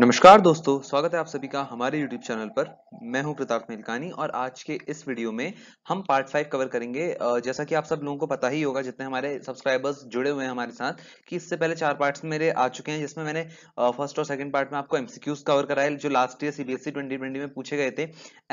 नमस्कार दोस्तों स्वागत है आप सभी का हमारे YouTube चैनल पर मैं हूं प्रताप मिलकानी और आज के इस वीडियो में हम पार्ट फाइव कवर करेंगे जैसा कि आप सब लोगों को पता ही होगा जितने हमारे सब्सक्राइबर्स जुड़े हुए हैं हमारे साथ कि इससे पहले चार पार्ट्स मेरे आ चुके हैं जिसमें मैंने फर्स्ट और सेकंड पार्ट में आपको एमसीक्यूज कवर कराए जो लास्ट ईयर सीबीएसई ट्वेंटी में पूछे गए थे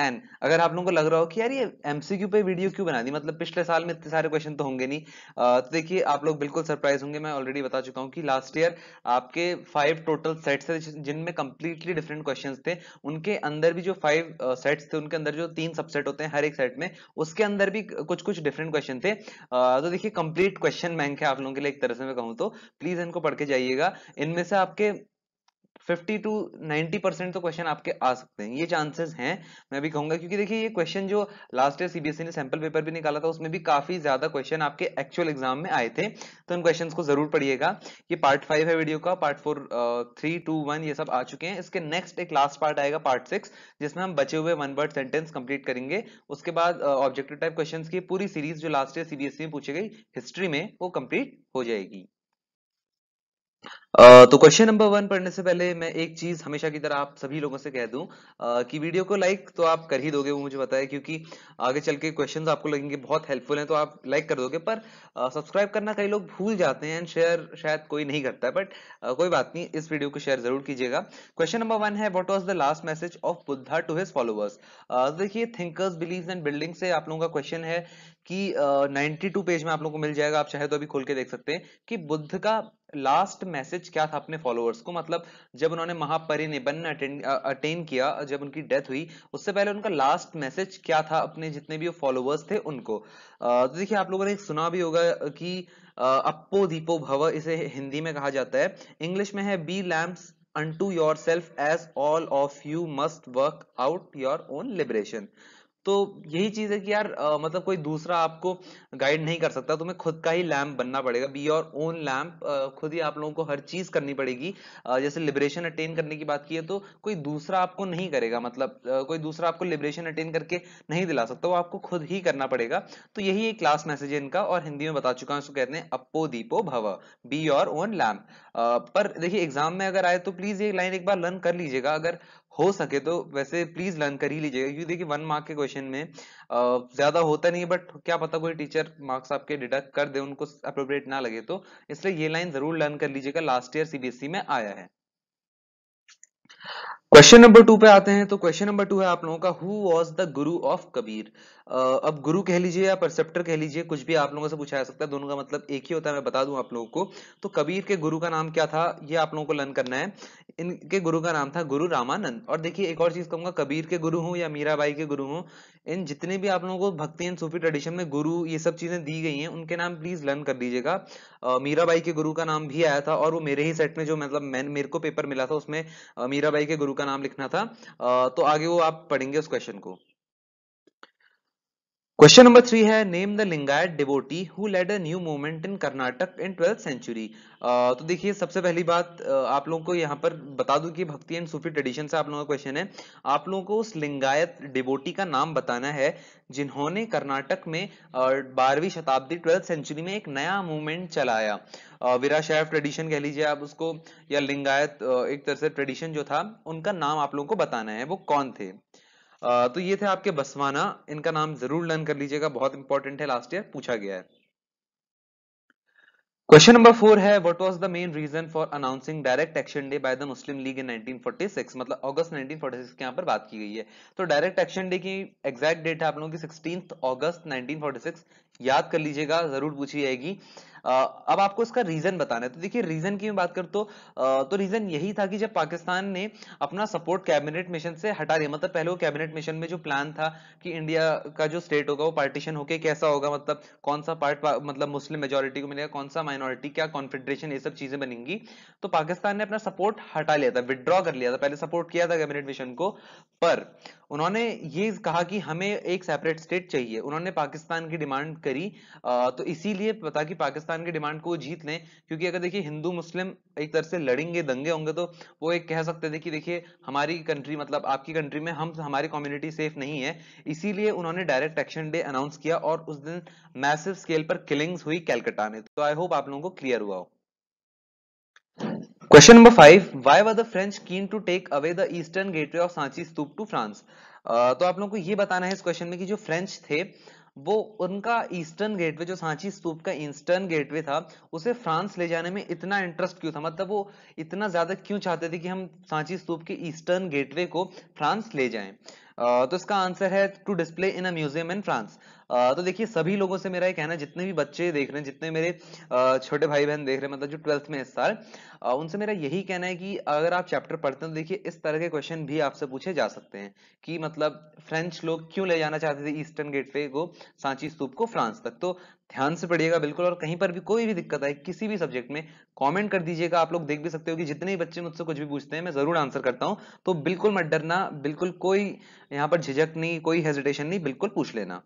एंड अगर आप लोगों को लग रहा हो कि यार ये एमसीक्यू पे वीडियो क्यों बना दी मतलब पिछले साल में इतने सारे क्वेश्चन तो होंगे नहीं तो देखिए आप लोग बिल्कुल सरप्राइज होंगे मैं ऑलरेडी बता चुका हूँ कि लास्ट ईयर आपके फाइव टोटल सेट्स है जिनमें में कंप्लीटली डिफरेंट क्वेश्चन थे उनके अंदर भी जो फाइव सेट्स uh, थे उनके अंदर जो तीन सबसेट होते हैं हर एक सेट में उसके अंदर भी कुछ कुछ डिफरेंट क्वेश्चन थे uh, तो देखिए कंप्लीट क्वेश्चन बैंक है आप लोगों के लिए एक तरह से मैं कहूँ तो प्लीज इनको पढ़ के जाइएगा इनमें से आपके फिफ्टी टू नाइनटी परसेंट तो क्वेश्चन आपके आ सकते हैं ये चांसेस हैं मैं भी कहूंगा क्योंकि देखिए ये क्वेश्चन जो लास्ट ईयर सीबीएसई ने सैंपल पेपर भी निकाला था उसमें भी काफी ज्यादा क्वेश्चन आपके एक्चुअल एग्जाम में आए थे तो उन क्वेश्चन को जरूर पढ़िएगा ये पार्ट फाइव है वीडियो का part four three two one ये सब आ चुके हैं इसके नेक्स्ट एक लास्ट पार्ट आएगा पार्ट सिक्स जिसमें हम बचे हुए वन वर्ड सेंटेंस कंप्लीट करेंगे उसके बाद ऑब्जेक्टिव टाइप क्वेश्चन की पूरी सीरीज जो लास्ट ईयर सीबीएसई में पूछी गई हिस्ट्री में वो कंप्लीट हो जाएगी तो क्वेश्चन नंबर वन पढ़ने से पहले मैं एक चीज हमेशा की तरह आप सभी लोगों से कह दूं कि वीडियो को लाइक तो आप कर ही दोगे वो मुझे पता है क्योंकि आगे चल के क्वेश्चन आपको लगेंगे बहुत हेल्पफुल हैं तो आप लाइक कर दोगे पर सब्सक्राइब करना कई लोग भूल जाते हैं एंड शेयर शायद कोई नहीं करता बट कोई बात नहीं इस वीडियो को शेयर जरूर कीजिएगा क्वेश्चन नंबर वन है what was the last message of Buddha to his followers देखिए थिंकर्स बिलीव एंड बिल्डिंग से आप लोगों का क्वेश्चन है कि नाइन्टी टू पेज में आप लोग को मिल जाएगा आप चाहे तो अभी खोल के देख सकते हैं कि बुद्ध का लास्ट मैसेज क्या था अपने फॉलोअर्स को मतलब जब उन्होंने महापरिनिबन अटेन किया जब उनकी डेथ हुई उससे पहले उनका लास्ट मैसेज क्या था अपने जितने भी फॉलोअर्स थे उनको तो देखिए आप लोगों ने सुना भी होगा कि अपो दीपो भव इसे हिंदी में कहा जाता है इंग्लिश में है be lamps yourself as all of you must work out your own liberation तो यही चीज है कि यार आ, मतलब कोई दूसरा आपको गाइड नहीं कर सकता तुम्हें खुद का ही लैम्प बनना पड़ेगा बी योर ओन लैम्प खुद ही आप लोगों को हर चीज करनी पड़ेगी आ, जैसे लिबरेशन अटेन करने की बात की है तो कोई दूसरा आपको नहीं करेगा मतलब आ, कोई दूसरा आपको लिबरेशन अटेन करके नहीं दिला सकता वो आपको खुद ही करना पड़ेगा तो यही एक क्लास मैसेज है इनका और हिंदी में बता चुका है उसको कहते हैं अपो दीपो भव बी योर ओन लैम्प पर देखिए एग्जाम में अगर आए तो प्लीज ये लाइन एक बार लर्न कर लीजिएगा अगर हो सके तो वैसे प्लीज लर्न कर ही लीजिएगा क्योंकि देखिए वन मार्क के क्वेश्चन में ज्यादा होता नहीं है बट क्या पता कोई टीचर मार्क्स आपके डिडक्ट कर दे उनको अप्रोप्रिएट ना लगे तो इसलिए ये लाइन जरूर लर्न कर लीजिएगा लास्ट ईयर सीबीएसई में आया है क्वेश्चन नंबर टू पे आते हैं तो क्वेश्चन नंबर टू है आप लोगों का who was the guru of Kabir अब गुरु कह लीजिए या परसेप्टर कह लीजिए कुछ भी आप लोगों से पूछा जा सकता है दोनों का मतलब एक ही होता है मैं बता दूं आप लोगों को तो कबीर के गुरु का नाम क्या था ये आप लोगों को लर्न करना है इनके गुरु का नाम था गुरु रामानंद और देखिए एक और चीज कहूंगा कबीर के गुरु हूँ या मीराबाई के गुरु हूँ इन जितने भी आप लोगों को भक्ति एंड सूफी ट्रेडिशन में गुरु ये सब चीजें दी गई हैं उनके नाम प्लीज लर्न कर लीजिएगा मीराबाई के गुरु का नाम भी आया था और वो मेरे ही सेट में जो मतलब मैं मेरे को पेपर मिला था उसमें मीराबाई के गुरु का नाम लिखना था आ, तो आगे वो आप पढ़ेंगे उस क्वेश्चन को क्वेश्चन नंबर थ्री है name the Lingayat devotee who led a new movement in Karnataka in twelfth century तो देखिए सबसे पहली बात uh, आप लोगों को यहां पर बता दूं कि भक्ति एंड सूफी ट्रेडिशन से आप लोगों का क्वेश्चन है आप लोगों को उस लिंगायत डिवोटी का नाम बताना है जिन्होंने कर्नाटक में uh, बारहवीं शताब्दी ट्वेल्थ सेंचुरी में एक नया मूवमेंट चलाया विरा शैफ ट्रेडिशन कह लीजिए आप उसको या लिंगायत uh, एक तरह से ट्रेडिशन जो था उनका नाम आप लोगों को बताना है वो कौन थे तो ये थे आपके बसवाना इनका नाम जरूर लर्न कर लीजिएगा बहुत इंपॉर्टेंट है लास्ट ईयर पूछा गया है क्वेश्चन नंबर फोर है what was the main reason for announcing direct action day by the Muslim League in 1946 मतलब अगस्त 1946 के यहाँ पर बात की गई है तो डायरेक्ट एक्शन डे की एग्जैक्ट डेट है आप लोगों की सिक्सटीन अगस्त 1946 याद कर लीजिएगा जरूर पूछी जाएगी अब आपको इसका रीजन बताना है तो देखिए रीजन की बात कर तो, तो रीजन यही था कि जब पाकिस्तान ने अपना सपोर्ट कैबिनेट मिशन से हटा दिया मतलब पहले वो कैबिनेट मिशन में जो प्लान था कि इंडिया का जो स्टेट होगा वो पार्टीशन होके कैसा होगा मतलब कौन सा पार्ट मतलब मुस्लिम मेजोरिटी को मिलेगा कौन सा माइनॉरिटी क्या कॉन्फेडरेशन ये सब चीजें बनेंगी तो पाकिस्तान ने अपना सपोर्ट हटा लिया था विदड्रॉ कर लिया था पहले सपोर्ट किया था कैबिनेट मिशन को पर उन्होंने ये कहा कि हमें एक सेपरेट स्टेट चाहिए उन्होंने पाकिस्तान की डिमांड करी तो इसीलिए पता कि पाकिस्तान की डिमांड को जीत लें क्योंकि अगर देखिए हिंदू मुस्लिम एक तरह से लड़ेंगे दंगे होंगे तो वो एक कह सकते थे कि देखिए हमारी कंट्री मतलब आपकी कंट्री में हम हमारी कम्युनिटी सेफ नहीं है इसीलिए उन्होंने डायरेक्ट एक्शन डे अनाउंस किया और उस दिन मैसिव स्केल पर किलिंग्स हुई कैलकटा में तो आई होप आप लोगों को क्लियर हुआ हो question number five why were the French keen to take away the eastern gateway of Sanchi stupa to France तो आप लोगों को ये बताना है इस क्वेश्चन में कि जो फ्रेंच थे वो उनका ईस्टर्न गेटवे जो सांची स्तूप का ईस्टर्न गेटवे था उसे फ्रांस ले जाने में इतना इंटरेस्ट क्यों था मतलब वो इतना ज्यादा क्यों चाहते थे कि हम सांची स्तूप के ईस्टर्न गेटवे को फ्रांस ले जाएं uh, तो इसका आंसर है to display in a museum in France तो देखिए सभी लोगों से मेरा ये कहना है जितने भी बच्चे देख रहे हैं जितने मेरे छोटे भाई बहन देख रहे हैं मतलब जो ट्वेल्थ में इस साल उनसे मेरा यही कहना है कि अगर आप चैप्टर पढ़ते हैं तो देखिए इस तरह के क्वेश्चन भी आपसे पूछे जा सकते हैं कि मतलब फ्रेंच लोग क्यों ले जाना चाहते थे ईस्टर्न गेटवे को सांची स्तूप को फ्रांस तक तो ध्यान से पढ़िएगा बिल्कुल और कहीं पर भी कोई भी दिक्कत आए किसी भी सब्जेक्ट में कमेंट कर दीजिएगा आप लोग देख भी सकते हो कि जितने भी बच्चे मुझसे कुछ भी पूछते हैं मैं जरूर आंसर करता हूँ तो बिल्कुल मत डरना बिल्कुल कोई यहाँ पर झिझक नहीं कोई हेजिटेशन नहीं बिल्कुल पूछ लेना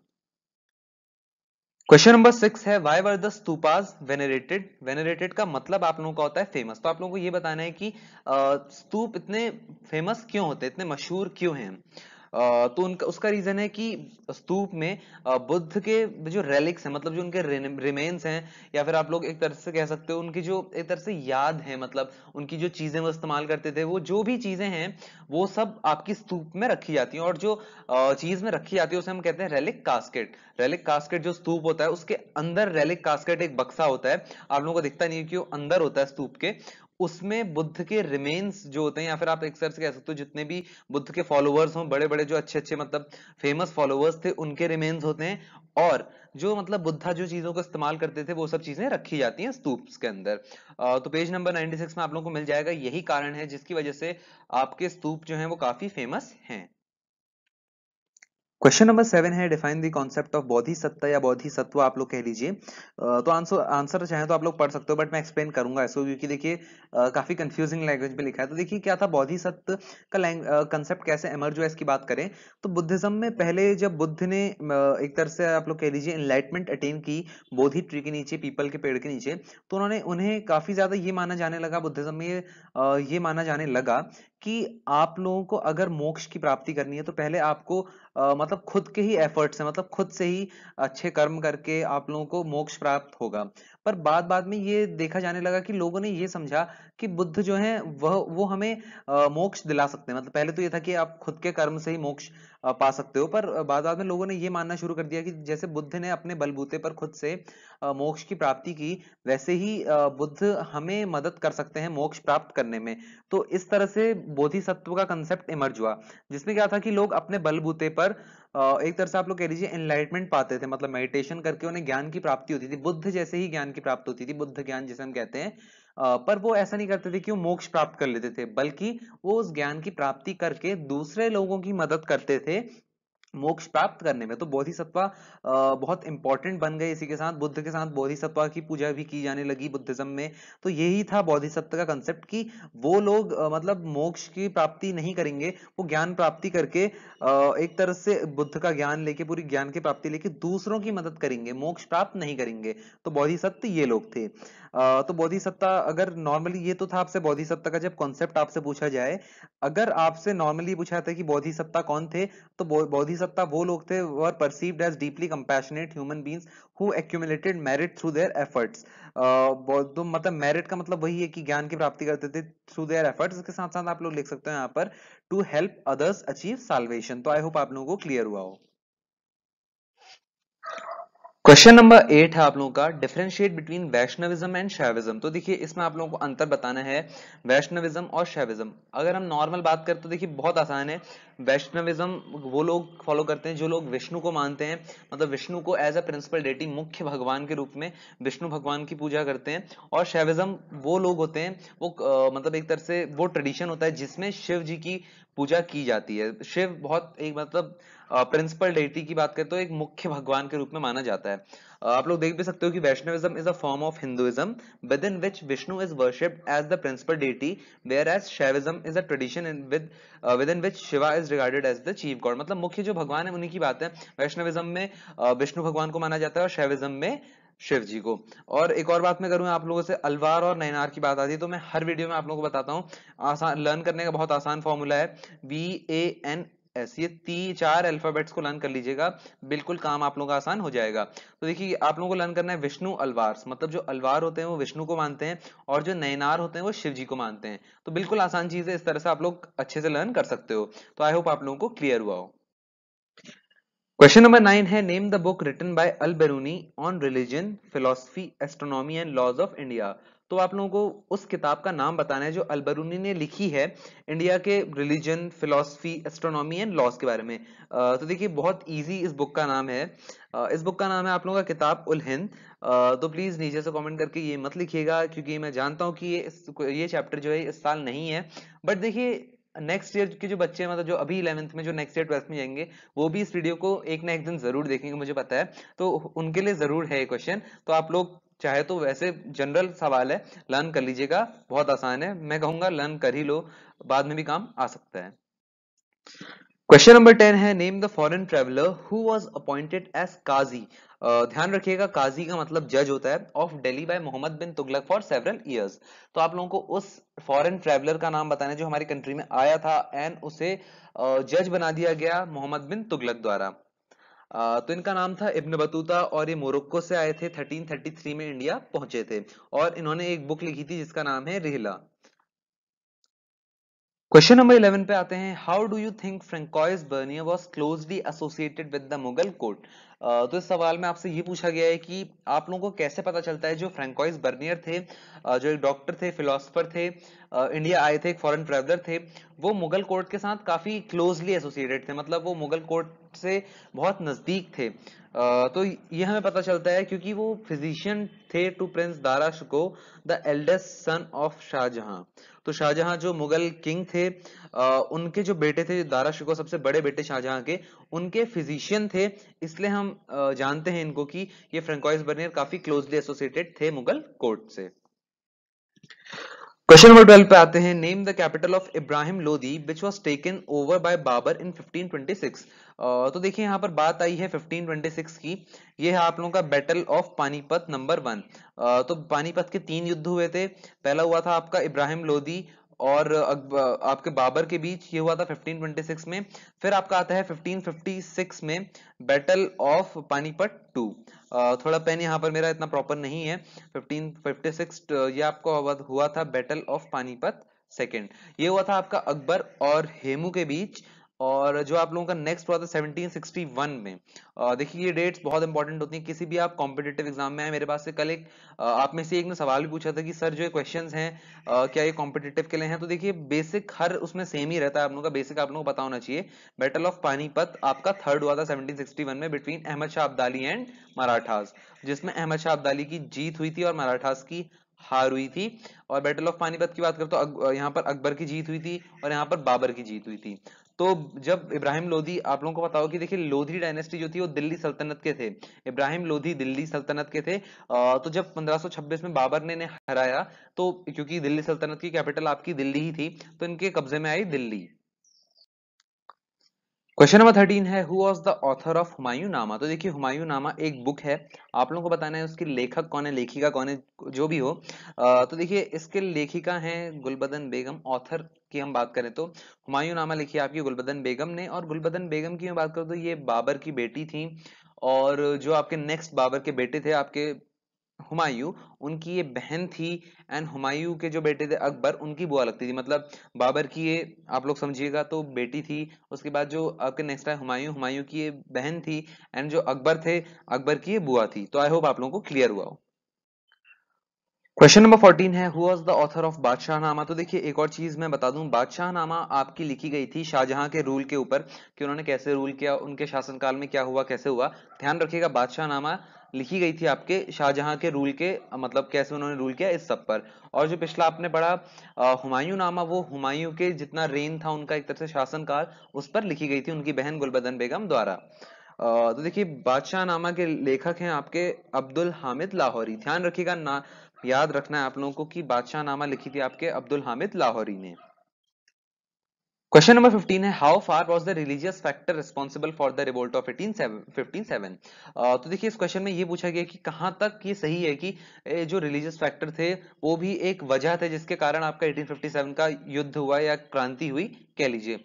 क्वेश्चन नंबर सिक्स है why were the stupas venerated venerated का मतलब आप लोगों का होता है फेमस तो आप लोगों को ये बताना है कि स्तूप इतने फेमस क्यों होते हैं इतने मशहूर क्यों हैं तो उनका उसका रीजन है कि स्तूप में बुद्ध के जो रेलिक्स हैं मतलब जो उनके रिमेन्स हैं या फिर आप लोग एक तरह से कह सकते हो उनकी जो एक तरह से याद है मतलब उनकी जो चीजें वो इस्तेमाल करते थे वो जो भी चीजें हैं वो सब आपकी स्तूप में रखी जाती हैं और जो चीज में रखी जाती है उसे हम कहते हैं रेलिक कास्केट रेलिक कास्केट जो स्तूप होता है उसके अंदर रेलिक कास्केट एक बक्सा होता है आप लोगों को दिखता नहीं है कि वो अंदर होता है स्तूप के उसमें बुद्ध के रिमेन्स जो होते हैं या फिर आप एक सर्च कह सकते हो जितने भी बुद्ध के फॉलोअर्स हों बड़े बड़े जो अच्छे अच्छे मतलब फेमस फॉलोअर्स थे उनके रिमेन्स होते हैं और जो मतलब बुद्धा जो चीजों को इस्तेमाल करते थे वो सब चीजें रखी जाती हैं स्तूप के अंदर तो पेज नंबर 96 में आप लोगों को मिल जाएगा यही कारण है जिसकी वजह से आपके स्तूप जो है वो काफी फेमस हैं क्वेश्चन नंबर सेवन है define the concept of Bodhisattva या बौद्धि सत्व आप लोग कह लीजिए तो आंसर आंसर चाहे तो आप लोग पढ़ सकते हो बट मैं एक्सप्लेन करूंगा इसको क्योंकि देखिए काफी कंफ्यूजिंग लैंग्वेज में लिखा है तो देखिए क्या था बौद्धि सत्व का कंसेप्ट कैसे एमर्ज हुआ इसकी बात करें तो बुद्धिज्म में पहले जब बुद्ध ने एक तरह से आप लोग कह लीजिए इनलाइटमेंट अटेन की बोधि ट्री के नीचे पीपल के पेड़ के नीचे तो उन्होंने उन्हें काफी ज्यादा ये माना जाने लगा बुद्धिज्म में ये माना जाने लगा कि आप लोगों को अगर मोक्ष की प्राप्ति करनी है तो पहले आपको आ, मतलब खुद के ही एफर्ट्स हैं मतलब खुद से ही अच्छे कर्म करके आप लोगों को मोक्ष प्राप्त होगा पर बाद बाद में ये देखा जाने लगा कि लोगों ने ये समझा कि बुद्ध जो है वह वो हमें आ, मोक्ष दिला सकते हैं मतलब पहले तो ये था कि आप खुद के कर्म से ही मोक्ष पा सकते हो पर बाद में लोगों ने ये मानना शुरू कर दिया कि जैसे बुद्ध ने अपने बलबूते पर खुद से मोक्ष की प्राप्ति की वैसे ही बुद्ध हमें मदद कर सकते हैं मोक्ष प्राप्त करने में तो इस तरह से बोधिसत्व का कंसेप्ट इमर्ज हुआ जिसमें क्या था कि लोग अपने बलबूते पर एक तरह से आप लोग कह लीजिए एनलाइटमेंट पाते थे मतलब मेडिटेशन करके उन्हें ज्ञान की प्राप्ति होती थी बुद्ध जैसे ही ज्ञान की प्राप्ति होती थी बुद्ध ज्ञान जिसे हम कहते हैं पर वो ऐसा नहीं करते थे कि वो मोक्ष प्राप्त कर लेते थे बल्कि वो उस ज्ञान की प्राप्ति करके दूसरे लोगों की मदद करते थे मोक्ष प्राप्त करने में तो बोधिसत्वा बहुत इंपॉर्टेंट बन गए इसी के साथ बुद्ध के साथ बोधिसत्वा की पूजा भी की जाने लगी बुद्धिज्म में तो यही था बोधिसत्व का कंसेप्ट कि वो लोग मतलब मोक्ष की प्राप्ति नहीं करेंगे वो ज्ञान प्राप्ति करके एक तरह से बुद्ध का ज्ञान लेके पूरी ज्ञान की प्राप्ति लेके दूसरों की मदद करेंगे मोक्ष प्राप्त नहीं करेंगे तो बोधिसत्व ये लोग थे तो बौद्धि सत्ता अगर नॉर्मली ये तो था आपसे बौद्धि सत्ता का जब कॉन्सेप्ट आपसे पूछा जाए अगर आपसे नॉर्मली पूछा था कि बौद्धि सत्ता कौन थे तो सत्ता वो लोग थे were perceived as deeply compassionate human beings who accumulated merit through their efforts तो मतलब मेरिट का मतलब वही है कि ज्ञान की प्राप्ति करते थे थ्रू देयर एफर्ट्स के साथ साथ आप लोग लिख सकते हो यहाँ पर to help others achieve salvation तो आई होप आप लोगों को क्लियर हुआ हो क्वेश्चन नंबर एट है आप लोगों का differentiate between Vaishnavism and Shaivism तो देखिए इसमें आप लोगों को अंतर बताना है वैष्णविज्म और शैविज्म अगर हम नॉर्मल बात करें तो देखिए बहुत आसान है वैष्णविज्म वो लोग फॉलो करते हैं जो लोग विष्णु को मानते हैं मतलब विष्णु को एज अ प्रिंसिपल डेटी मुख्य भगवान के रूप में विष्णु भगवान की पूजा करते हैं और शैविज्म वो लोग होते हैं वो आ, मतलब एक तरह से वो ट्रेडिशन होता है जिसमें शिव जी की पूजा की जाती है शिव बहुत एक मतलब प्रिंसिपल डेटी की बात करें तो एक मुख्य भगवान के रूप में माना जाता है आप लोग देख भी सकते हो कि Vaishnavism is a form of Hinduism within which Vishnu is worshipped as the principal deity whereas Shaivism is a tradition with within which Shiva is regarded as the chief god मतलब मुख्य जो भगवान है उन्हीं की बात है वैष्णविज्म में uh, विष्णु भगवान को माना जाता है और शैविज्म में शिव जी को और एक और बात मैं करूं आप लोगों से अलवार और नैनार की बात आती है तो मैं हर वीडियो में आप लोगों को बताता हूं आसान लर्न करने का बहुत आसान फॉर्मूला है वी ए एन एस ये तीन चार अल्फाबेट्स को लर्न कर लीजिएगा बिल्कुल काम आप लोगों का आसान हो जाएगा तो देखिए आप लोगों को लर्न करना है विष्णु अलवार मतलब जो अलवार होते हैं वो विष्णु को मानते हैं और जो नैनार होते हैं वो शिव जी को मानते हैं तो बिल्कुल आसान चीज है इस तरह से आप लोग अच्छे से लर्न कर सकते हो तो आई होप आप लोगों को क्लियर हुआ हो क्वेश्चन नंबर नाइन है name the book written by Al Beruni on religion philosophy astronomy and laws of India तो आप लोगों को उस किताब का नाम बताना है जो अलबरूनी ने लिखी है इंडिया के religion philosophy astronomy and laws के बारे में तो देखिए बहुत इजी इस बुक का नाम है इस बुक का नाम है आप लोगों का किताब उल हिंद तो प्लीज़ नीचे से कमेंट करके ये मत लिखिएगा क्योंकि मैं जानता हूँ कि ये ये चैप्टर जो है इस साल नहीं है बट देखिए नेक्स्ट ईयर के जो बच्चे हैं मतलब जो अभी इलेवंथ में जो नेक्स्ट ईयर ट्वेल्थ में जाएंगे वो भी इस वीडियो को एक ना एक दिन जरूर देखेंगे मुझे पता है तो उनके लिए जरूर है ये क्वेश्चन तो आप लोग चाहे तो वैसे जनरल सवाल है लर्न कर लीजिएगा बहुत आसान है मैं कहूंगा लर्न कर ही लो बाद में भी काम आ सकता है क्वेश्चन नंबर टेन है name the foreign traveller who was appointed as qazi ध्यान रखिएगा काजी का मतलब जज होता है of Delhi by Mohammad bin Tughlaq for several years तो आप लोगों को उस फॉरेन ट्रेवलर का नाम बताना जो हमारी कंट्री में आया था एंड उसे जज बना दिया गया मोहम्मद बिन तुगलक द्वारा तो इनका नाम था इब्न बतूता और ये मोरक्को से आए थे 1333 में इंडिया पहुंचे थे और इन्होंने एक बुक लिखी थी जिसका नाम है रिहला क्वेश्चन नंबर 11 पे आते हैं how do you think Francois Bernier was closely associated with the Mughal court तो इस सवाल में आपसे ये पूछा गया है कि आप लोगों को कैसे पता चलता है जो फ्रेंकोइस बर्नियर थे जो एक डॉक्टर थे फिलोसफर थे इंडिया आए थे एक फॉरेन ट्रेवलर थे वो मुगल कोर्ट के साथ काफ़ी क्लोजली एसोसिएटेड थे मतलब वो मुगल कोर्ट से बहुत नज़दीक थे तो ये हमें पता चलता है क्योंकि वो फिजिशियन थे to prince Dara Shikoh the eldest son of Shahjahan तो शाहजहां जो मुगल किंग थे उनके जो बेटे थे दारा शिको सबसे बड़े बेटे शाहजहां के उनके फिजिशियन थे इसलिए हम जानते हैं इनको कि ये फ्रेंकोइस बर्नियर काफी क्लोजली एसोसिएटेड थे मुगल कोर्ट से क्वेश्चन नंबर ट्वेल्व पे आते हैं name the capital of Ibrahim Lodi which was taken over by Babur in 1526 तो देखिए यहाँ पर बात आई है 1526 की ये है आप लोगों का battle of Panipat number one तो पानीपत के तीन युद्ध हुए थे पहला हुआ था आपका इब्राहिम लोदी और आपके बाबर के बीच ये हुआ था 1526 में फिर आपका आता है 1556 में बैटल ऑफ पानीपत टू थोड़ा पेन यहाँ पर मेरा इतना प्रॉपर नहीं है 1556 ये आपको हुआ था बैटल ऑफ पानीपत सेकेंड ये हुआ था आपका अकबर और हेमू के बीच और जो आप लोगों का नेक्स्ट हुआ था 1761 में देखिए ये डेट्स बहुत इंपॉर्टेंट होती हैं किसी भी आप कॉम्पिटेटिव एग्जाम में आए मेरे पास से कल एक आप में से एक ने सवाल भी पूछा था कि सर जो क्वेश्चन हैं क्या ये कॉम्पिटेटिव के लिए हैं तो देखिए बेसिक हर उसमें सेम ही रहता है आप लोगों का बेसिक आप लोगों को पता होना चाहिए बैटल ऑफ पानीपत आपका थर्ड हुआ था सेवनटीन में बिटवीन अहमद शाह अब्दाली एंड मराठास जिसमें अहमद शाह अब्दाली की जीत हुई थी और मराठास की हार हुई थी और बैटल ऑफ पानीपत की बात करें तो यहाँ पर अकबर की जीत हुई थी और यहाँ पर बाबर की जीत हुई थी तो जब इब्राहिम लोधी आप लोगों को पता कि देखिए लोधी डायनेस्टी जो थी वो दिल्ली सल्तनत के थे इब्राहिम लोधी दिल्ली सल्तनत के थे तो जब 1526 में बाबर ने इन्हें हराया तो क्योंकि दिल्ली सल्तनत की कैपिटल आपकी दिल्ली ही थी तो इनके कब्जे में आई दिल्ली क्वेश्चन नंबर थर्टीन है who was the author of Humayun Nama तो देखिए हुमायूं नामा एक बुक है आप लोगों को बताना है उसकी लेखक कौन है लेखिका कौन है जो भी हो तो देखिए इसके लेखिका हैं गुलबदन बेगम ऑथर की हम बात करें तो हुमायूं नामा लिखी आपकी गुलबदन बेगम ने और गुलबदन बेगम की मैं बात करूँ तो ये बाबर की बेटी थी और जो आपके नेक्स्ट बाबर के बेटे थे आपके हुमायूं उनकी ये बहन थी एंड हुमायूं के जो बेटे थे अकबर उनकी बुआ लगती थी मतलब बाबर की ये आप लोग समझिएगा तो बेटी थी उसके बाद जो आपके नेक्स्ट है हुमायूं हुमायूं की ये बहन थी एंड जो अकबर थे अकबर की ये बुआ थी तो आई होप आप लोगों को क्लियर हुआ हो क्वेश्चन नंबर फोर्टीन है who was the author of Nama तो देखिए एक और चीज मैं बता दूं नामा आपकी लिखी गई थी शाहजहां के रूल के ऊपर कि उन्होंने कैसे रूल किया उनके शासनकाल में क्या हुआ कैसे हुआ ध्यान रखिएगा नामा लिखी गई थी आपके शाहजहां के रूल के मतलब कैसे उन्होंने रूल किया इस सब पर और जो पिछला आपने पढ़ा हुमायूं नामा वो हुमायूं के जितना रेन था उनका एक तरह से शासनकाल उस पर लिखी गई थी उनकी बहन गुलबदन बेगम द्वारा तो देखिए बादशाह नामा के लेखक हैं आपके अब्दुल हामिद लाहौरी ध्यान रखिएगा ना याद रखना है आप लोगों को कि बादशाह नामा लिखी थी आपके अब्दुल हामिद लाहौरी ने क्वेश्चन नंबर 15 है how far was the religious factor responsible for the revolt of eighteen seven तो देखिए इस क्वेश्चन में ये पूछा गया कि कहां तक ये सही है कि जो रिलीजियस फैक्टर थे वो भी एक वजह थे जिसके कारण आपका 1857 का युद्ध हुआ या क्रांति हुई कह लीजिए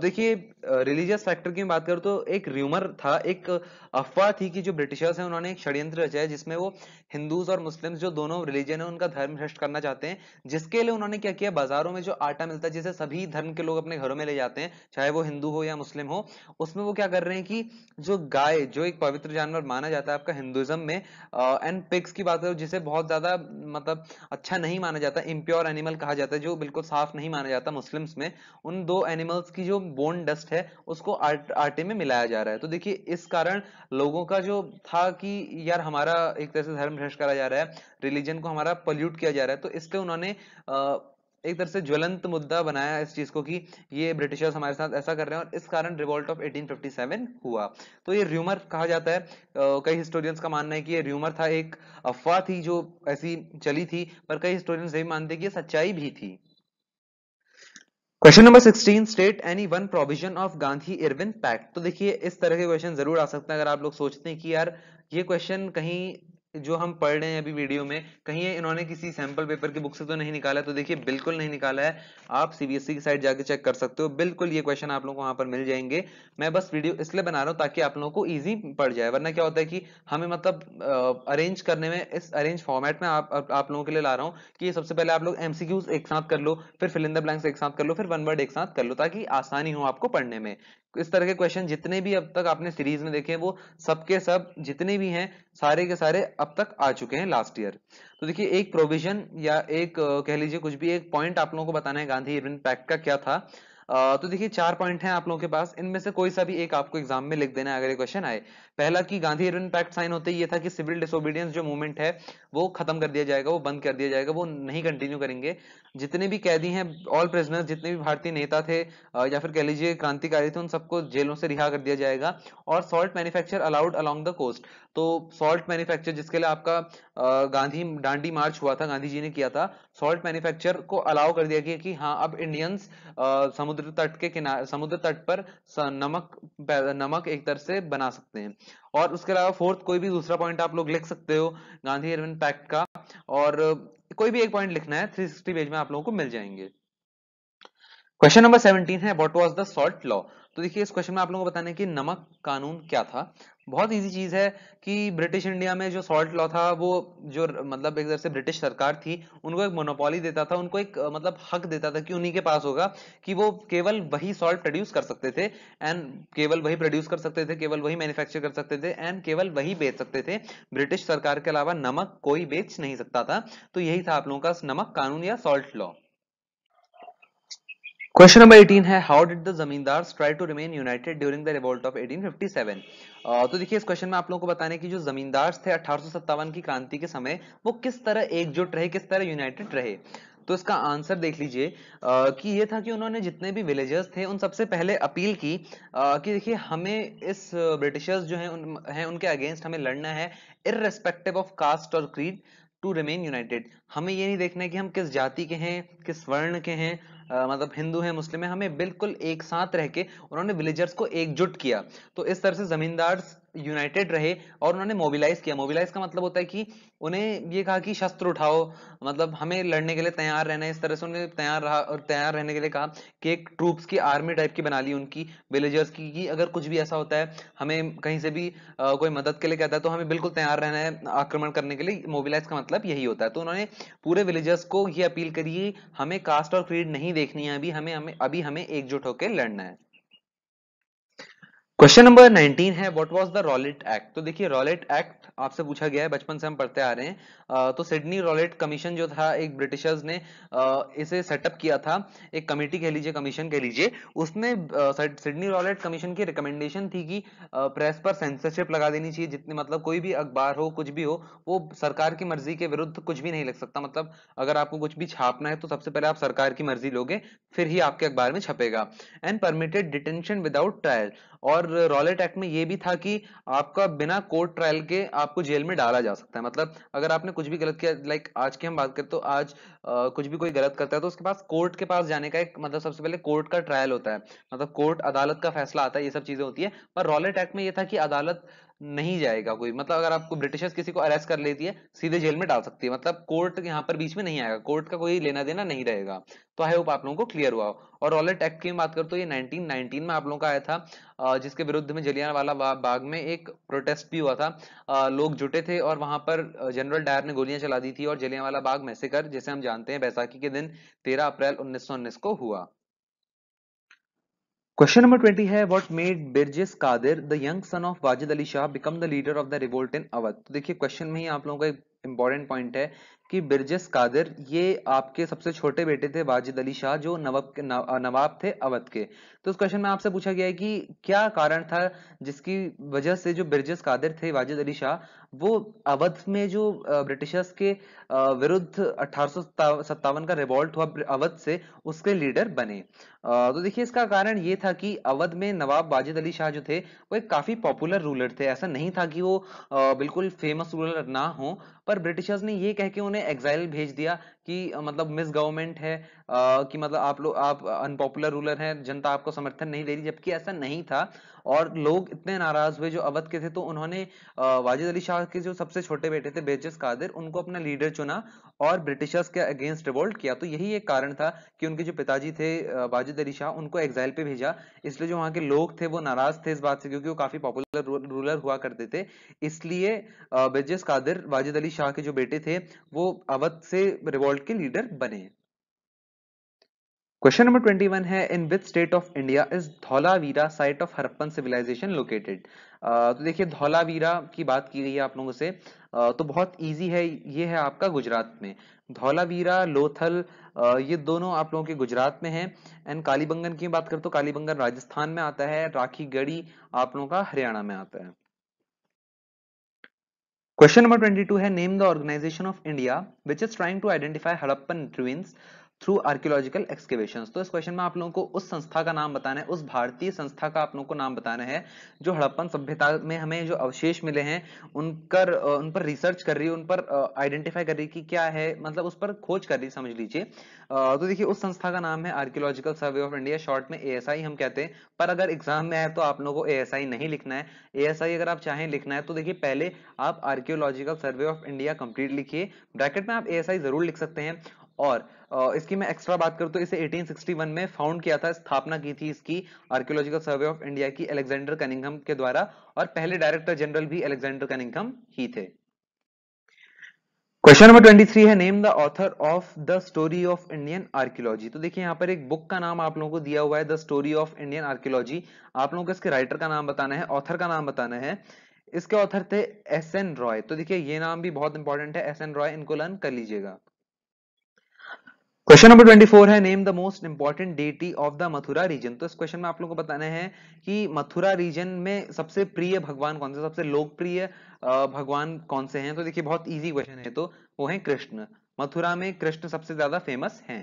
देखिए रिलीजियस फैक्टर की बात करूँ तो एक र्यूमर था एक अफवाह थी कि जो ब्रिटिशर्स हैं उन्होंने एक षड्यंत्र रचा है जिसमें वो हिंदूज और मुस्लिम्स जो दोनों रिलीजन है उनका धर्म भ्रष्ट करना चाहते हैं जिसके लिए उन्होंने क्या किया बाजारों में जो आटा मिलता है जिसे सभी धर्म के लोग अपने घरों में ले जाते हैं चाहे वो हिंदू हो या मुस्लिम हो उसमें वो क्या कर रहे हैं कि जो गाय जो एक पवित्र जानवर माना जाता है आपका हिंदुज्म में एंड पिक्स की बात करो जिसे बहुत ज्यादा मतलब अच्छा नहीं माना जाता इम्प्योर एनिमल कहा जाता है जो बिल्कुल साफ नहीं माना जाता मुस्लिम्स में उन दो एनिमल्स की जो बोन डस्ट है उसको आट, आटे में मिलाया जा रहा है तो देखिए इस कारण लोगों का जो था कि यार हमारा एक तरह से धर्म भ्रष्ट करा जा रहा है रिलीजन को हमारा पल्यूट किया जा रहा है तो इस पर उन्होंने एक तरह से ज्वलंत मुद्दा बनाया इस चीज को कि ये ब्रिटिशर्स हमारे साथ ऐसा कर रहे हैं और इस कारण रिवोल्ट ऑफ 1857 हुआ तो ये र्यूमर कहा जाता है कई हिस्टोरियंस का मानना है कि ये र्यूमर था एक अफवाह थी जो ऐसी चली थी पर कई हिस्टोरियंस ये मानते हैं कि ये सच्चाई भी थी question number 16 state any one provision of Gandhi Irwin pact तो देखिए इस तरह के क्वेश्चन जरूर आ सकते हैं अगर आप लोग सोचते हैं कि यार ये क्वेश्चन कहीं जो हम पढ़ रहे हैं अभी वीडियो में कहीं इन्होंने किसी सैंपल पेपर की बुक से तो नहीं निकाला तो देखिए बिल्कुल नहीं निकाला है आप सीबीएसई e की साइड जाके चेक कर सकते हो बिल्कुल ये क्वेश्चन आप लोगों को वहां पर मिल जाएंगे मैं बस वीडियो इसलिए बना रहा हूँ ताकि आप लोगों को ईजी पड़ जाए वरना क्या होता है कि हमें मतलब अरेंज करने में इस अरेंज फॉर्मेट में आप, आप, लोगों के लिए ला रहा हूँ कि सबसे पहले आप लोग एमसीक्यूज एक साथ कर लो फिर फिलिंदा ब्लैंक्स एक साथ कर लो फिर वन वर्ड एक साथ कर लो ताकि आसानी हो आपको पढ़ने में इस तरह के क्वेश्चन जितने भी अब तक आपने सीरीज में देखे हैं वो सबके सब जितने भी हैं सारे के सारे अब तक आ चुके हैं लास्ट ईयर तो देखिए एक प्रोविजन या एक कह लीजिए कुछ भी एक पॉइंट आप लोगों को बताना है गांधी इरविन पैक्ट का क्या था तो देखिए चार पॉइंट हैं आप लोगों के पास इनमें से कोई सा भी एक आपको एग्जाम में लिख देना है अगर ये क्वेश्चन आए पहला कि गांधी इरविन पैक्ट साइन होते ये था कि सिविल डिसोबीडियंस जो मूवमेंट है वो खत्म कर दिया जाएगा वो बंद कर दिया जाएगा वो नहीं कंटिन्यू करेंगे जितने भी कैदी हैं ऑल प्रिजनर्स जितने भी भारतीय नेता थे या फिर कह लीजिए क्रांतिकारी थे उन सबको जेलों से रिहा कर दिया जाएगा और salt manufacture allowed along the coast तो सॉल्ट मैन्युफैक्चर जिसके लिए आपका गांधी डांडी मार्च हुआ था गांधी जी ने किया था सॉल्ट मैन्युफैक्चर को अलाउ कर दिया गया कि हाँ अब इंडियंस समुद्र तट के किनारे समुद्र तट पर नमक नमक एक तरह से बना सकते हैं और उसके अलावा फोर्थ कोई भी दूसरा पॉइंट आप लोग लिख सकते हो गांधी इरविन पैक्ट का और कोई भी एक पॉइंट लिखना है थ्री सिक्सटी पेज में आप लोगों को मिल जाएंगे क्वेश्चन नंबर सेवनटीन है what was the salt law तो देखिए इस क्वेश्चन में आप लोगों को बताने कि नमक कानून क्या था बहुत इजी चीज है कि ब्रिटिश इंडिया में जो सॉल्ट लॉ था वो जो मतलब एक तरह से ब्रिटिश सरकार थी उनको एक मोनोपोली देता था उनको एक मतलब हक देता था कि उन्हीं के पास होगा कि वो केवल वही सॉल्ट प्रोड्यूस कर सकते थे एंड केवल वही प्रोड्यूस कर सकते थे केवल वही मैन्युफैक्चर कर सकते थे एंड केवल वही बेच सकते थे ब्रिटिश सरकार के अलावा नमक कोई बेच नहीं सकता था तो यही था आप लोगों का नमक कानून या सॉल्ट लॉ क्वेश्चन नंबर 18 है how did the zamindar try to remain united during the revolt of 1857 तो देखिए इस क्वेश्चन में आप लोगों को बताने की जो जमींदार थे अठारह की क्रांति के समय वो किस तरह एकजुट रहे किस तरह यूनाइटेड रहे तो इसका आंसर देख लीजिए कि ये था कि उन्होंने जितने भी विलेजर्स थे उन सबसे पहले अपील की आ, कि देखिए हमें इस ब्रिटिशर्स जो हैं उन, हैं उनके अगेंस्ट हमें लड़ना है इरेस्पेक्टिव ऑफ कास्ट और क्रीड टू रिमेन यूनाइटेड हमें ये नहीं देखना है कि हम किस जाति के हैं किस वर्ण के हैं मतलब हिंदू है मुस्लिम है हमें बिल्कुल एक साथ रह के उन्होंने विलेजर्स को एकजुट किया तो इस तरह से जमींदार यूनाइटेड रहे और उन्होंने मोबिलाइज किया मोबिलाइज का मतलब होता है कि उन्हें ये कहा कि शस्त्र उठाओ मतलब हमें लड़ने के लिए तैयार रहना इस तरह से उन्हें तैयार रहा और तैयार रहने के लिए कहा कि एक ट्रूप्स की आर्मी टाइप की बना ली उनकी विलेजर्स की कि अगर कुछ भी ऐसा होता है हमें कहीं से भी आ, कोई मदद के लिए कहता है तो हमें बिल्कुल तैयार रहना है आक्रमण करने के लिए मोबिलाइज का मतलब यही होता है तो उन्होंने पूरे विलेजर्स को ये अपील करी हमें कास्ट और क्रीड नहीं देखनी है अभी हमें हमें अभी हमें एकजुट होकर लड़ना है क्वेश्चन नंबर 19 है what was the Rowlatt Act तो देखिए रॉलेट एक्ट आपसे पूछा गया है बचपन से हम पढ़ते आ रहे हैं आ, तो सिडनी रॉलेट कमीशन जो था एक ब्रिटिशर्स ने आ, इसे सेटअप किया था एक कमेटी कह लीजिए कमीशन कह लीजिए उसमें सिडनी रॉलेट कमीशन की रिकमेंडेशन थी कि आ, प्रेस पर सेंसरशिप लगा देनी चाहिए जितने मतलब कोई भी अखबार हो कुछ भी हो वो सरकार की मर्जी के विरुद्ध कुछ भी नहीं लग सकता मतलब अगर आपको कुछ भी छापना है तो सबसे पहले आप सरकार की मर्जी लोगे फिर ही आपके अखबार में छपेगा and permitted detention without trial और रॉलेट एक्ट में ये भी था कि आपका बिना कोर्ट ट्रायल के आपको जेल में डाला जा सकता है मतलब अगर आपने कुछ भी गलत किया लाइक आज की हम बात करें तो आज आ, कुछ भी कोई गलत करता है तो उसके पास कोर्ट के पास जाने का एक मतलब सबसे पहले कोर्ट का ट्रायल होता है मतलब कोर्ट अदालत का फैसला आता है ये सब चीजें होती है पर रॉलेट एक्ट में यह था कि अदालत नहीं जाएगा कोई मतलब अगर आपको ब्रिटिशर्स किसी को अरेस्ट कर लेती है सीधे जेल में डाल सकती है मतलब कोर्ट यहाँ पर बीच में नहीं आएगा कोर्ट का कोई लेना देना नहीं रहेगा तो आई होप आप लोगों को क्लियर हुआ और रॉलेट एक्ट की बात करते तो ये 1919 में आप लोगों का आया था जिसके विरुद्ध में वाला बाग में एक प्रोटेस्ट भी हुआ था लोग जुटे थे और वहां पर जनरल डायर ने गोलियां चला दी थी और जलियांवाला बाग मैसेकर जैसे हम जानते हैं बैसाखी के दिन तेरह अप्रैल उन्नीस को हुआ क्वेश्चन नंबर ट्वेंटी है what made Birjis Qadir the young son of Wajid Ali Shah become the leader of the revolt in Awadh तो देखिए क्वेश्चन में ही आप लोगों का एक इंपॉर्टेंट पॉइंट है कि बिरजिस कादिर ये आपके सबसे छोटे बेटे थे वाजिद अली शाह जो नवाब के नवाब थे अवध के तो उस क्वेश्चन में आपसे पूछा गया है कि क्या कारण था जिसकी वजह से जो बिरजस कादिर थे वाजिद अली शाह वो अवध में जो ब्रिटिशर्स के विरुद्ध अठारह का रिवॉल्ट हुआ अवध से उसके लीडर बने तो देखिए इसका कारण ये था कि अवध में नवाब वाजिद अली शाह जो थे वो एक काफी पॉपुलर रूलर थे ऐसा नहीं था कि वो बिल्कुल फेमस रूलर ना हो पर ब्रिटिशर्स ने ये कह के उन्हें एग्जाइल भेज दिया कि मतलब मिस गवर्नमेंट है आ, कि मतलब आप लोग आप अनपॉपुलर रूलर हैं जनता आपको समर्थन नहीं दे रही जबकि ऐसा नहीं था और लोग इतने नाराज हुए जो अवध के थे तो उन्होंने वाजिद अली शाह के जो सबसे छोटे बेटे थे बेजस कादिर उनको अपना लीडर चुना और ब्रिटिशर्स के अगेंस्ट रिवोल्ट किया तो यही एक कारण था कि उनके जो पिताजी थे वाजिद अली शाह उनको एग्जाइल पे भेजा इसलिए जो वहां के लोग थे वो नाराज थे इस बात से क्योंकि वो काफी पॉपुलर रूलर हुआ करते थे इसलिए बेजस कादिर वाजिद अली शाह के जो बेटे थे वो अवध से रिवोल्ट वर्ल्ड के लीडर बने क्वेश्चन नंबर 21 है in which state of India is Dholavira site of Harappan civilisation located तो देखिए धौलावीरा की बात की गई है आप लोगों से तो बहुत इजी है ये है आपका गुजरात में धौलावीरा लोथल ये दोनों आप लोगों के गुजरात में हैं एंड कालीबंगन की बात करें तो कालीबंगन राजस्थान में आता है राखी गढ़ी आप लोगों का हरियाणा में आता है Question number 22 है name the organization of India which is trying to identify Harappan ruins through archaeological excavation तो इस क्वेश्चन में आप लोगों को उस संस्था का नाम बताना है उस भारतीय संस्था का आप लोगों को नाम बताना है जो हड़प्पन सभ्यता में हमें जो अवशेष मिले हैं पर उन पर रिसर्च कर रही है उन पर आइडेंटिफाई कर रही है कि क्या है मतलब उस पर खोज कर रही समझ लीजिए तो देखिए उस संस्था का नाम है Archaeological Survey of India short में ए हम कहते हैं पर अगर एग्जाम में आए तो आप लोगों को ए नहीं लिखना है ए अगर आप चाहें लिखना है तो देखिए पहले आप Archaeological Survey of India complete लिखिए ब्रैकेट में आप ए जरूर लिख सकते हैं और इसकी मैं एक्स्ट्रा बात करूँ तो इसे 1861 में फाउंड किया था स्थापना की थी इसकी आर्कियोलॉजिकल सर्वे ऑफ इंडिया की एलेक्जेंडर कनिंगम के द्वारा और पहले डायरेक्टर जनरल भी एलेक्जेंडर कनिंगम ही थे क्वेश्चन नंबर 23 है name the author of the story of Indian archaeology तो देखिए यहाँ पर एक बुक का नाम आप लोगों को दिया हुआ है the story of Indian archaeology आप लोगों को इसके राइटर का नाम बताना है ऑथर का नाम बताना है इसके ऑथर थे एस एन रॉय तो देखिए ये नाम भी बहुत इंपॉर्टेंट है एस एन रॉय इनको लर्न कर लीजिएगा क्वेश्चन नंबर 24 है name the most important deity of the Mathura region तो इस क्वेश्चन तो तो, तो में आप लोगों को बताना है कि मथुरा रीजन में सबसे प्रिय भगवान कौन से सबसे लोकप्रिय भगवान कौन से हैं तो देखिए बहुत इजी क्वेश्चन है तो वो है कृष्ण मथुरा में कृष्ण सबसे ज्यादा फेमस हैं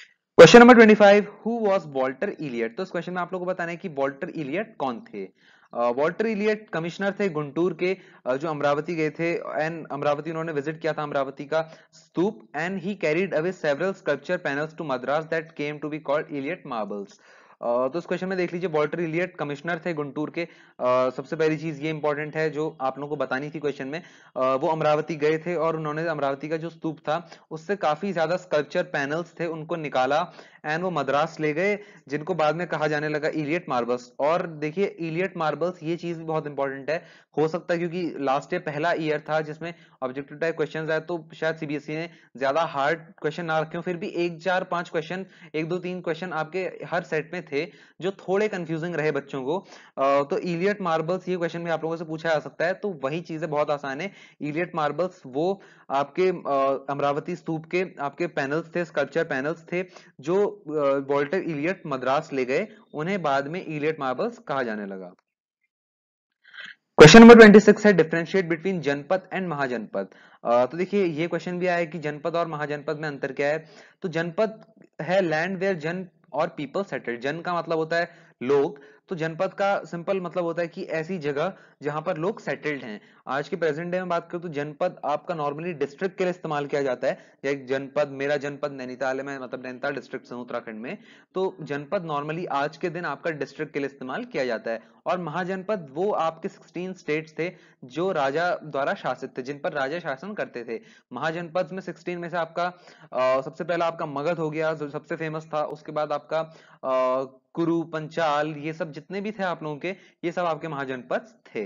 question number 25 who was Walter Elliot तो इस क्वेश्चन में आप लोगों को बताना है कि वॉल्टर इलियट कौन थे वॉल्टर इलियट कमिश्नर थे गुंटूर के जो अमरावती गए थे एंड अमरावती उन्होंने विजिट किया था अमरावती का स्तूप and he carried away several sculpture panels to Madras that came to be called Elliot marbles तो इस क्वेश्चन में देख लीजिए वॉल्टर इलियट कमिश्नर थे गुंटूर के सबसे पहली चीज ये इंपॉर्टेंट है जो आप लोगों को बतानी थी क्वेश्चन में वो अमरावती गए थे और उन्होंने अमरावती का जो स्तूप था उससे काफी ज्यादा स्कल्पचर पैनल्स थे उनको निकाला एंड वो मद्रास ले गए जिनको बाद में कहा जाने लगा इलियट मार्बल्स और देखिए इलियट मार्बल्स ये चीज भी बहुत इंपॉर्टेंट है हो सकता है क्योंकि लास्ट ईयर पहला ईयर था जिसमें ऑब्जेक्टिव टाइप क्वेश्चन आए तो शायद सीबीएसई e ने ज्यादा हार्ड क्वेश्चन ना रखे फिर भी एक चार पांच क्वेश्चन एक दो तीन क्वेश्चन आपके हर सेट में थे जो थोड़े कंफ्यूजिंग रहे बच्चों को तो इलियट मार्बल्स ये क्वेश्चन में आप लोगों से पूछा जा सकता है तो वही चीजें बहुत आसान है इलियट मार्बल्स वो आपके अमरावती स्तूप के आपके पैनल्स थे स्कल्पचर पैनल्स थे जो वॉल्टर इलियट मद्रास ले गए उन्हें बाद में इलियट मार्बल्स कहा जाने लगा क्वेश्चन नंबर 26 है differentiate between janapada and mahajanapada तो देखिए ये क्वेश्चन भी आया कि जनपद और महाजनपद में अंतर क्या है तो जनपद है लैंड वेयर जन और पीपल सेटल जन का मतलब होता है लोग तो जनपद का सिंपल मतलब होता है कि ऐसी जगह जहां पर लोग सेटल्ड हैं आज के प्रेजेंट डे में बात करूं तो जनपद आपका नॉर्मली डिस्ट्रिक्ट के लिए इस्तेमाल किया जाता है जनपद मेरा जनपद नैनीताल है मैं मतलब नैनीताल डिस्ट्रिक्ट से उत्तराखंड में तो जनपद नॉर्मली आज के दिन आपका डिस्ट्रिक्ट के लिए इस्तेमाल किया जाता है और महाजनपद वो आपके 16 स्टेट्स थे जो राजा द्वारा शासित थे जिन पर राजा शासन करते थे महाजनपद में 16 में से आपका आ, सबसे पहला आपका मगध हो गया जो सबसे फेमस था उसके बाद आपका कुरु पंचाल ये सब जितने भी थे आप लोगों के ये सब आपके महाजनपद थे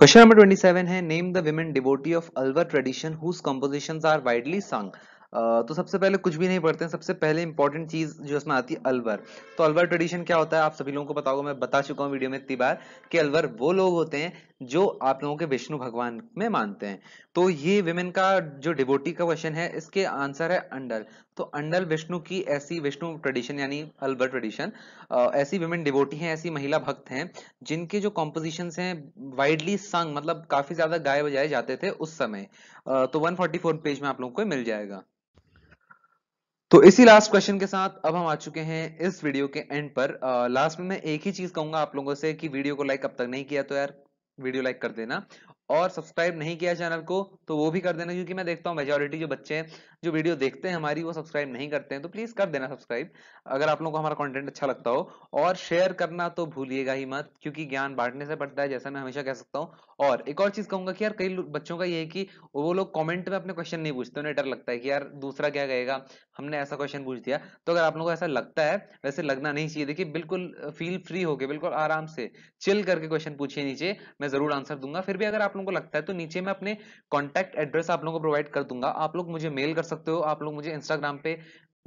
क्वेश्चन नंबर 27 है name the women devotee of Alvar tradition whose compositions are widely sung तो सबसे पहले कुछ भी नहीं पढ़ते हैं सबसे पहले इंपॉर्टेंट चीज जो इसमें आती है अलवर तो अलवर ट्रेडिशन क्या होता है आप सभी लोगों को बताओ मैं बता चुका हूँ वीडियो में इतनी बार कि अलवर वो लोग होते हैं जो आप लोगों के विष्णु भगवान में मानते हैं तो ये विमेन का जो डिबोटी का क्वेश्चन है इसके आंसर है अंडल तो अंडल विष्णु की ऐसी विष्णु ट्रेडिशन यानी अलवर ट्रेडिशन ऐसी विमेन डिबोटी हैं ऐसी महिला भक्त हैं जिनके जो कॉम्पोजिशन हैं वाइडली संग मतलब काफी ज्यादा गाए बजाए जाते थे उस समय तो 144 पेज में आप लोगों को मिल जाएगा तो इसी लास्ट क्वेश्चन के साथ अब हम आ चुके हैं इस वीडियो के एंड पर लास्ट में मैं एक ही चीज कहूंगा आप लोगों से कि वीडियो को लाइक अब तक नहीं किया तो यार वीडियो लाइक कर देना और सब्सक्राइब नहीं किया चैनल को तो वो भी कर देना क्योंकि मैं देखता हूँ मेजोरिटी जो बच्चे हैं जो वीडियो देखते हैं हमारी वो सब्सक्राइब नहीं करते हैं तो प्लीज कर देना सब्सक्राइब अगर आप लोगों को हमारा कंटेंट अच्छा लगता हो और शेयर करना तो भूलिएगा ही मत क्योंकि ज्ञान बांटने से बढ़ता है जैसा मैं हमेशा कह सकता हूँ और एक और चीज कहूंगा कि यार कई बच्चों का ये है कि वो लोग कमेंट में अपने क्वेश्चन नहीं पूछते उन्हें डर लगता है कि यार दूसरा क्या कहेगा हमने ऐसा क्वेश्चन पूछ दिया तो अगर आप लोगों को ऐसा लगता है वैसे लगना नहीं चाहिए देखिए बिल्कुल फील फ्री होके बिल्कुल आराम से चिल करके क्वेश्चन पूछिए नीचे मैं जरूर आंसर दूंगा फिर भी अगर आप लोगों को लगता है तो नीचे मैं अपने कॉन्टैक्ट एड्रेस आप लोगों को प्रोवाइड कर दूंगा आप लोग मुझे मेल कर सकते हो आप लोग मुझे इंस्टाग्राम पे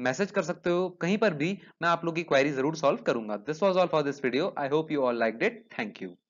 मैसेज कर सकते हो कहीं पर भी मैं आप लोग की क्वायरी जरूर सॉल्व करूंगा this was all for this video I hope you all liked it thank you